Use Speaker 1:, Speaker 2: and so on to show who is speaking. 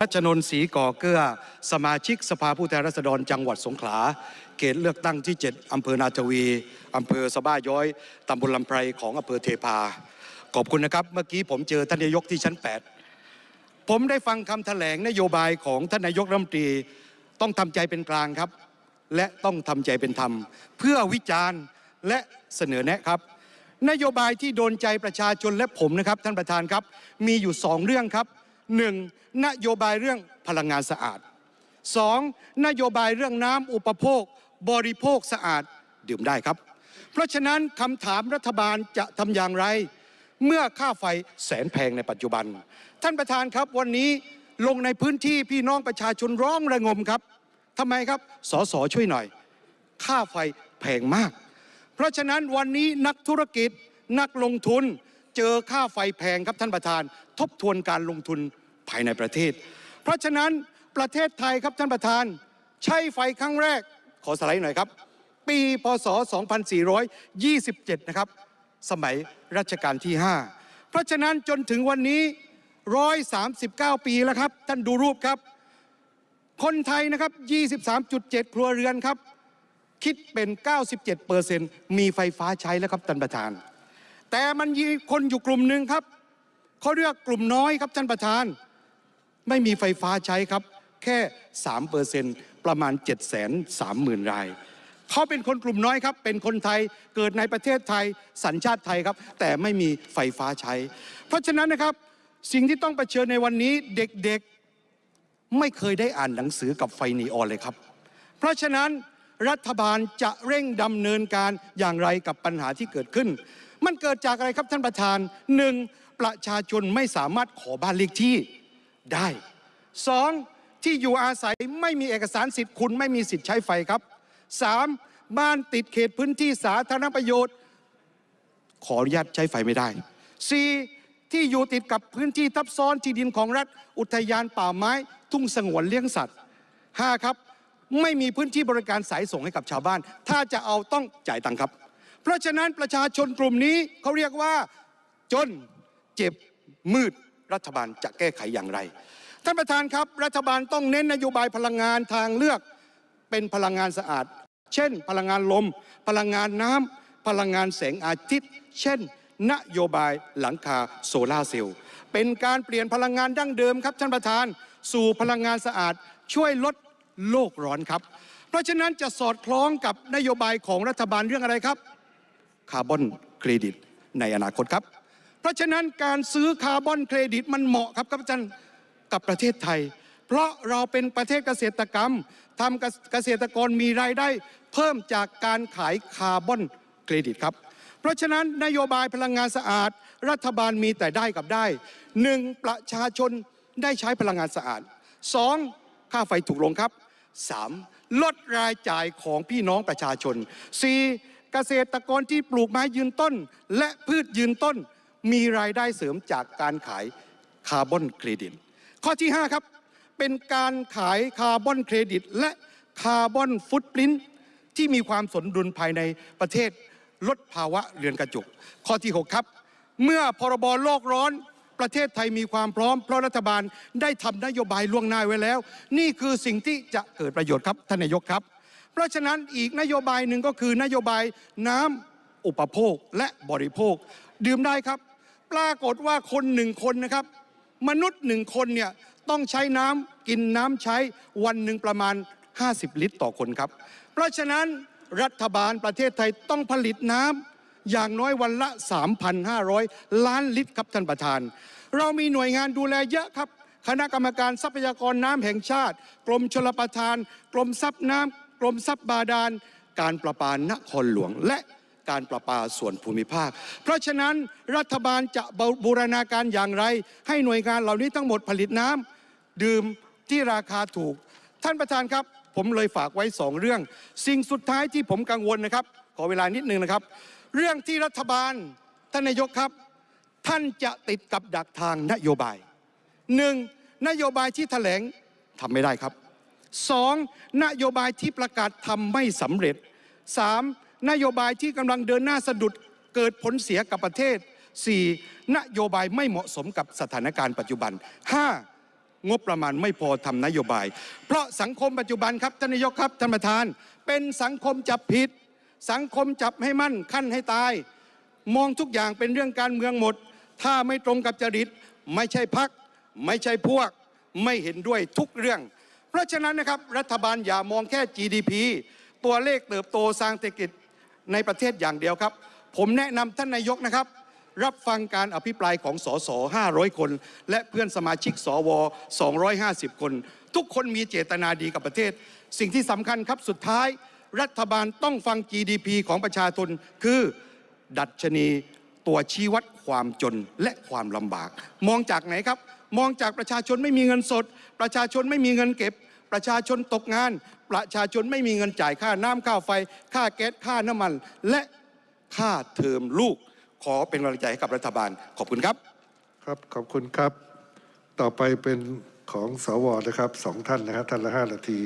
Speaker 1: พัชนน์ศรีก่อเกื้อ สมาชิกสภาผู้แทนราษฎร จังหวัดสงขลาเขตเลือกตั้งที่ 7 อำเภอนาทวี อำเภอสบ้าย้อยตำบลลำไพรของอำเภอเทพา ขอบคุณนะครับเมื่อกี้ผมเจอท่านนายกที่ชั้น 8 ผมได้ฟังคำาแถลงนโยบายของท่านนายกรัฐมนตรี ต้องทำใจเป็นกลางครับ และต้องทำใจเป็นธรรม เพื่อวิจารณ์และเสนอแนะครับ นโยบายที่โดนใจประชาชนและผมนะครับท่านประธานครับมีอยู่2เรื่องครับ 1. นโยบายเรื่องพลังงานสะอาด 2. นโยบายเรื่องน้ำอุปโภคบริโภคสะอาดดื่มได้ครับ เพราะฉะนั้นคำถามรัฐบาลจะทำอย่างไร เมื่อค่าไฟแสนแพงในปัจจุบัน ท่านประธานครับวันนี้ลงในพื้นที่พี่น้องประชาชนร้องระงมครับทำไมครับ สสช่วยหน่อย ค่าไฟแพงมาก เพราะฉะนั้นวันนี้นักธุรกิจนักลงทุนเจอค่าไฟแพงครับ ท่านประธานทบทวนการลงทุนภายในประเทศ เพราะฉะนั้นประเทศไทยครับท่านประธานใช้ไฟครั้งแรกขอสไลด์หน่อยครับ ปีพศ 2427 นะครับ สมัยรัชกาลที่ 5 เพราะฉะนั้นจนถึงวันนี้ 139 ปีแล้วครับ ท่านดูรูปครับ คนไทย นะครับ 23.7 ครัวเรือนครับ คิดเป็น 97%มีไฟฟ้าใช้แล้วครับท่านประธานแต่มันมีคนอยู่กลุ่มหนึ่งครับ เขาเรียกกลุ่มน้อยครับ ท่านประธาน ไม่มีไฟฟ้าใช้ครับ แค่3เปอร์เซ็นประมาณ 7 3 0 0 0 0 ราย เขาเป็นคนกลุ่มน้อยครับ เป็นคนไทยเกิดในประเทศไทยสัญชาติไทยครับ แต่ไม่มีไฟฟ้าใช้ เพราะฉะนั้นนะครับสิ่งที่ต้องเผชิญในวันนี้เด็กๆ ไม่เคยได้อ่านหนังสือกับไฟนีออนเลยครับ เพราะฉะนั้นรัฐบาลจะเร่งดำเนินการอย่างไรกับปัญหาที่เกิดขึ้น มันเกิดจากอะไรครับท่านประธานหนึ่งประชาชนไม่สามารถขอบ้านเลขที่ได้สอง ที่อยู่อาศัยไม่มีเอกสารสิทธิ์คุณไม่มีสิทธิ์ใช้ไฟครับสามบ้านติดเขตพื้นที่สาธารณประโยชน์ ขออนุญาตใช้ไฟไม่ได้สี่ที่อยู่ติดกับพื้นที่ทับซ้อนที่ดินของรัฐ อุทยานป่าไม้ ทุ่งสงวนเลี้ยงสัตว์ห้าครับไม่มีพื้นที่บริการสายส่งให้กับชาวบ้าน ถ้าจะเอาต้องจ่ายตังค์ครับ เพราะฉะนั้นประชาชนกลุ่มนี้เขาเรียกว่า จนเจ็บมืดรัฐบาลจะแก้ไขอย่างไรท่านประธานครับ รัฐบาลต้องเน้นนโยบายพลังงานทางเลือก เป็นพลังงานสะอาด เช่น พลังงานลมพลังงานน้ำพลังงานแสงอาทิตย์ เช่น นโยบายหลังคาโซลาเซลล์ เป็นการเปลี่ยนพลังงานดั้งเดิมครับท่านประธานสู่พลังงานสะอาดช่วยลดโลกร้อนครับ เพราะฉะนั้นจะสอดคล้องกับนโยบายของรัฐบาลเรื่องอะไรครับ คาร์บอนเครดิตในอนาคตครับ เพราะฉะนั้นการซื้อคาร์บอนเครดิตมันเหมาะครับครับอาจารย์กับประเทศไทย เพราะเราเป็นประเทศเกษตรกรรมทำเกษตรกรมีรายได้ เพิ่มจากการขายคาร์บอนเครดิตครับ เพราะฉะนั้นนโยบายพลังงานสะอาดรัฐบาลมีแต่ได้กับได้หนึ่งประชาชนได้ใช้พลังงานสะอาดสองค่าไฟถูกลงครับ 3. ลดรายจ่ายของพี่น้องประชาชน 4. เกษตรกรที่ปลูกไม้ยืนต้น และพืชยืนต้นมีรายได้เสริมจากการขายคาร์บอนเครดิต ข้อที่5ครับเป็นการขายคาร์บอนเครดิตและคาร์บอนฟุตปรินที่มีความสมดุลภายในประเทศลดภาวะเรือนกระจกข้อที่ 6 ครับ เมื่อพรบโลกร้อนประเทศไทยมีความพร้อมเพราะรัฐบาลได้ทำนโยบายล่วงหน้าไว้แล้ว นี่คือสิ่งที่จะเกิดประโยชน์ครับท่านนายกครับ เพราะฉะนั้นอีกนโยบายหนึ่งก็คือนโยบายน้ำอุปโภคและบริโภค ดื่มได้ครับ ปรากฏว่าคนหนึ่งคนนะครับ มนุษย์หนึ่งคนเนี่ยต้องใช้น้ำกินน้ำใช้วันหนึ่งประมาณ 50 ลิตรต่อคนครับ เพราะฉะนั้นรัฐบาลประเทศไทยต้องผลิตน้ำอย่างน้อยวันละ 3,500 ล้านลิตรครับท่านประธาน เรามีหน่วยงานดูแลเยอะครับ คณะกรรมการทรัพยากรน้ำแห่งชาติ กรมชลประทาน กรมทรัพย์น้ำกรมทรัพย์บาดาลการประปานครหลวง และการประปาส่วนภูมิภาค เพราะฉะนั้นรัฐบาลจะบูรณาการอย่างไร ให้หน่วยงานเหล่านี้ทั้งหมดผลิตน้ำดื่มที่ราคาถูก ท่านประธานครับ ผมเลยฝากไว้สองเรื่อง สิ่งสุดท้ายที่ผมกังวลนะครับขอเวลานิดนึง นะครับ เรื่องที่รัฐบาลท่านนายกครับ ท่านจะติดกับดักทางนโยบายหนึ่งนโยบายที่แถลงทำไม่ได้ครับสองนโยบายที่ประกาศทำไม่สำเร็จสามนโยบายที่กำลังเดินหน้าสะดุดเกิดผลเสียกับประเทศ 4. นโยบายไม่เหมาะสมกับสถานการณ์ปัจจุบัน 5. งบประมาณไม่พอทำนโยบาย เพราะสังคมปัจจุบันครับท่านนายกครับท่านประธาน เป็นสังคมจับผิดสังคมจับให้มั่นขั้นให้ตาย มองทุกอย่างเป็นเรื่องการเมืองหมด ถ้าไม่ตรงกับจริต ไม่ใช่พัก ไม่ใช่พวกไม่เห็นด้วยทุกเรื่อง เพราะฉะนั้นนะครับ รัฐบาลอย่ามองแค่ GDP ตัวเลขเติบโตสร้างเศรษฐกิจในประเทศอย่างเดียวครับ ผมแนะนำท่านนายกนะครับ รับฟังการอภิปรายของสส500 คน และเพื่อนสมาชิกสว250 คน ทุกคนมีเจตนาดีกับประเทศ สิ่งที่สำคัญครับสุดท้ายรัฐบาลต้องฟัง GDP ของประชาชนคือดัชนีตัวชี้วัด ความจนและความลำบาก มองจากไหนครับ มองจากประชาชนไม่มีเงินสด ประชาชนไม่มีเงินเก็บ ประชาชนตกงาน ประชาชนไม่มีเงินจ่ายค่าน้ำค่าไฟ ค่าแก๊สค่าน้ำมัน และค่าเทอมลูก ขอเป็นกำลังใจให้กับรัฐบาล ขอบคุณครับ ครับขอบคุณครับต่อไปเป็นของสวนะครับสองท่านนะครับท่านละห้านาที